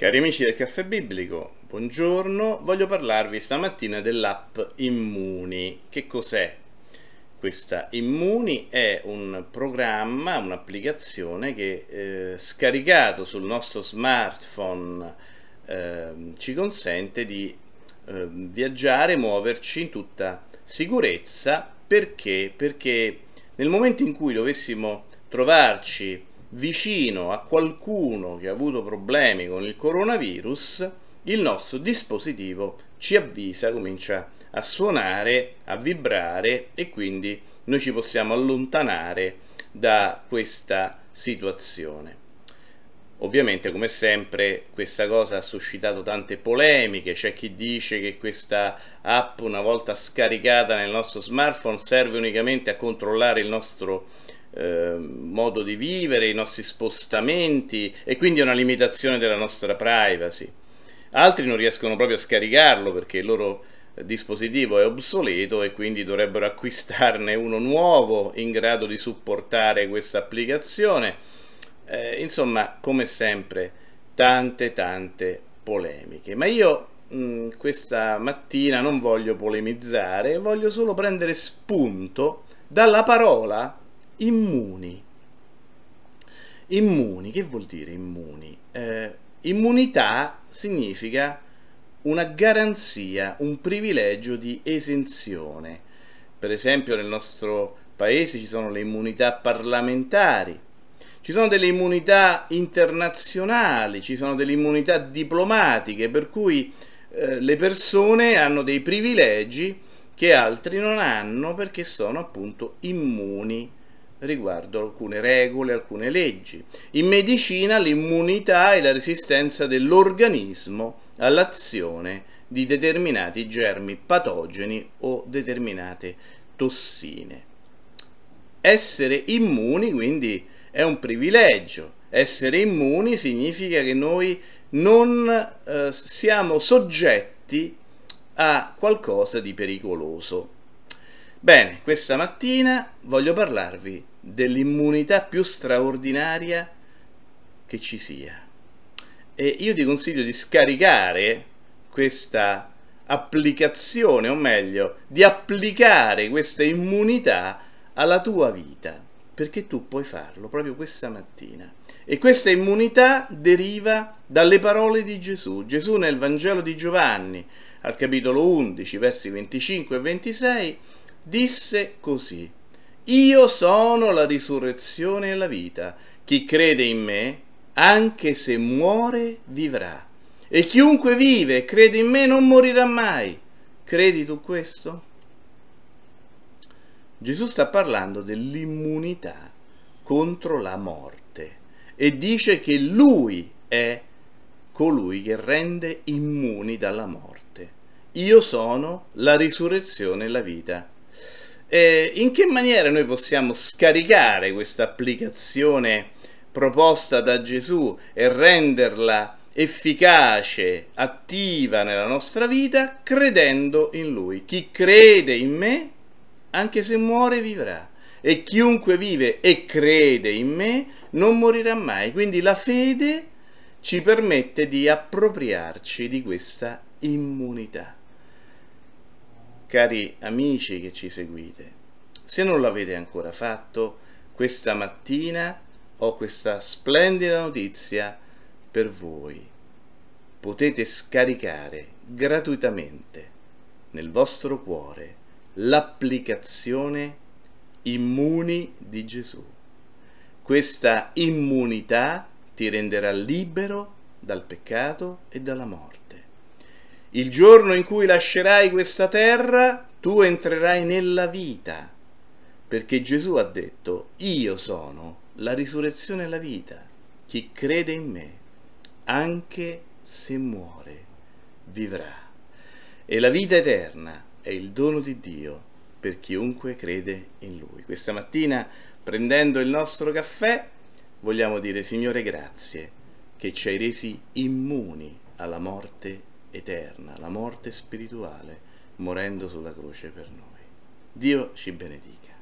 Cari amici del caffè biblico, buongiorno, voglio parlarvi stamattina dell'app Immuni. Che cos'è? Questa Immuni è un programma, un'applicazione che eh, scaricato sul nostro smartphone eh, ci consente di eh, viaggiare, muoverci in tutta sicurezza. Perché? Perché nel momento in cui dovessimo trovarci vicino a qualcuno che ha avuto problemi con il coronavirus, il nostro dispositivo ci avvisa, comincia a suonare, a vibrare e quindi noi ci possiamo allontanare da questa situazione. Ovviamente, come sempre, questa cosa ha suscitato tante polemiche. C'è chi dice che questa app, una volta scaricata nel nostro smartphone, serve unicamente a controllare il nostro Ehm, modo di vivere, i nostri spostamenti e quindi è una limitazione della nostra privacy. Altri non riescono proprio a scaricarlo perché il loro dispositivo è obsoleto e quindi dovrebbero acquistarne uno nuovo in grado di supportare questa applicazione. Eh, insomma, come sempre, tante tante polemiche. Ma io mh, mm, questa mattina non voglio polemizzare, voglio solo prendere spunto dalla parola immuni. Immuni, che vuol dire immuni? Eh, immunità significa una garanzia, un privilegio di esenzione. Per esempio nel nostro paese ci sono le immunità parlamentari, ci sono delle immunità internazionali, ci sono delle immunità diplomatiche, per cui eh, le persone hanno dei privilegi che altri non hanno perché sono appunto immuni riguardo alcune regole, alcune leggi. In medicina l'immunità è la resistenza dell'organismo all'azione di determinati germi patogeni o determinate tossine. Essere immuni quindi è un privilegio, essere immuni significa che noi non eh, siamo soggetti a qualcosa di pericoloso. Bene, questa mattina voglio parlarvi di dell'immunità più straordinaria che ci sia. E io ti consiglio di scaricare questa applicazione, o meglio, di applicare questa immunità alla tua vita, perché tu puoi farlo proprio questa mattina. E questa immunità deriva dalle parole di Gesù. Gesù nel Vangelo di Giovanni, al capitolo 11, versi 25 e 26, disse così, io sono la risurrezione e la vita. Chi crede in me, anche se muore, vivrà. E chiunque vive e crede in me non morirà mai. Credi tu questo? Gesù sta parlando dell'immunità contro la morte e dice che lui è colui che rende immuni dalla morte. Io sono la risurrezione e la vita. Eh, in che maniera noi possiamo scaricare questa applicazione proposta da Gesù e renderla efficace, attiva nella nostra vita, credendo in Lui. Chi crede in me, anche se muore, vivrà. E chiunque vive e crede in me, non morirà mai. Quindi la fede ci permette di appropriarci di questa immunità cari amici che ci seguite, se non l'avete ancora fatto, questa mattina ho questa splendida notizia per voi. Potete scaricare gratuitamente nel vostro cuore l'applicazione Immuni di Gesù. Questa immunità ti renderà libero dal peccato e dalla morte. Il giorno in cui lascerai questa terra, tu entrerai nella vita, perché Gesù ha detto, io sono la risurrezione e la vita. Chi crede in me, anche se muore, vivrà. E la vita eterna è il dono di Dio per chiunque crede in Lui. Questa mattina, prendendo il nostro caffè, vogliamo dire, Signore, grazie che ci hai resi immuni alla morte di eterna, la morte spirituale, morendo sulla croce per noi. Dio ci benedica.